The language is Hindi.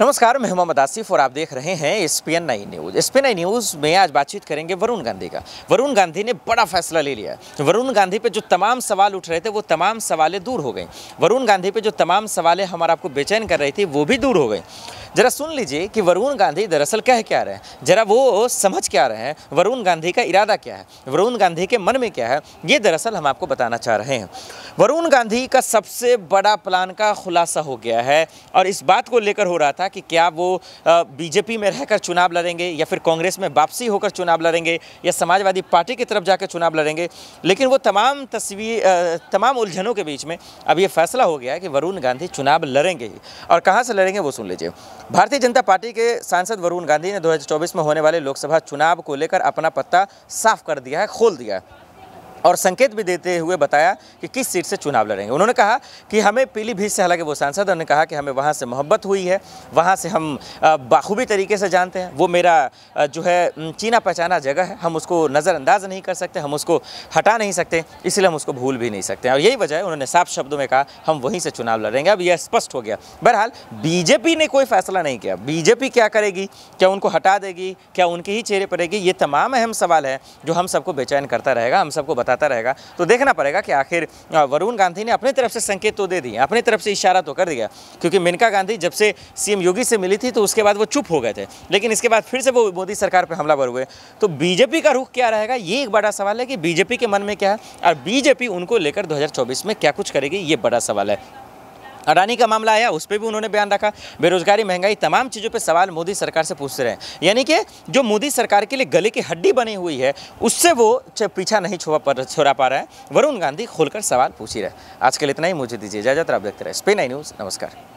नमस्कार मैं मोहम्मद आसिफ और आप देख रहे हैं एस पी एन नई news S P nine news में आज बातचीत करेंगे वरुण गांधी का वरुण गांधी ने बड़ा फैसला ले लिया वरुण गांधी पे जो तमाम सवाल उठ रहे थे वो तमाम सवालें दूर हो गए वरुण गांधी पे जो तमाम सवालें हमारा आपको बेचैन कर रही थी वो भी दूर हो गई जरा सुन लीजिए कि वरुण गांधी दरअसल कह क्या रहे हैं जरा वो समझ क्या रहे हैं वरुण गांधी का इरादा क्या है वरुण गांधी के मन में क्या है ये दरअसल हम आपको बताना चाह रहे हैं वरुण गांधी का सबसे बड़ा प्लान का खुलासा हो गया है और इस बात को लेकर हो रहा था कि क्या वो बीजेपी में रहकर चुनाव लड़ेंगे या फिर कांग्रेस में वापसी होकर चुनाव लड़ेंगे या समाजवादी पार्टी की तरफ जाकर चुनाव लड़ेंगे लेकिन वो तमाम तस्वीर तमाम उलझनों के बीच में अब ये फैसला हो गया है कि वरुण गांधी चुनाव लड़ेंगे और कहाँ से लड़ेंगे वो सुन लीजिए भारतीय जनता पार्टी के सांसद वरुण गांधी ने 2024 में होने वाले लोकसभा चुनाव को लेकर अपना पत्ता साफ कर दिया है खोल दिया है और संकेत भी देते हुए बताया कि किस सीट से चुनाव लड़ेंगे उन्होंने कहा कि हमें पीलीभीत से हालांकि वो सांसद उन्होंने कहा कि हमें वहाँ से मोहब्बत हुई है वहाँ से हम बाखूबी तरीके से जानते हैं वो मेरा जो है चीना पहचाना जगह है हम उसको नज़रअंदाज नहीं कर सकते हम उसको हटा नहीं सकते इसलिए हम उसको भूल भी नहीं सकते और यही वजह है उन्होंने साफ शब्दों में कहा हम वहीं से चुनाव लड़ेंगे अब यह स्पष्ट हो गया बहरहाल बीजेपी ने कोई फैसला नहीं किया बीजेपी क्या करेगी क्या उनको हटा देगी क्या उनके ही चेहरे पर रहेगी ये तमाम अहम सवाल है जो हम सबको बेचैन करता रहेगा हम सबको बता जाता रहेगा तो देखना पड़ेगा कि आखिर वरुण गांधी ने अपनी तरफ से संकेत तो दे दिया अपनी तरफ से इशारा तो कर दिया क्योंकि मेनका गांधी जब से सीएम योगी से मिली थी तो उसके बाद वो चुप हो गए थे लेकिन इसके बाद फिर से वो मोदी सरकार पर हमलावर हुए तो बीजेपी का रुख क्या रहेगा ये एक बड़ा सवाल है कि बीजेपी के मन में क्या है और बीजेपी उनको लेकर दो में क्या कुछ करेगी ये बड़ा सवाल है अडानी का मामला आया उस पर भी उन्होंने बयान रखा बेरोजगारी महंगाई तमाम चीज़ों पर सवाल मोदी सरकार से पूछते रहे हैं यानी कि जो मोदी सरकार के लिए गले की हड्डी बनी हुई है उससे वो पीछा नहीं छोड़ा पा छोड़ा पा रहा है वरुण गांधी खोलकर सवाल पूछ ही रहे आज के लिए इतना ही मुझे दीजिए इजाजत आप देखते रहे स्पेन आई न्यूज़ नमस्कार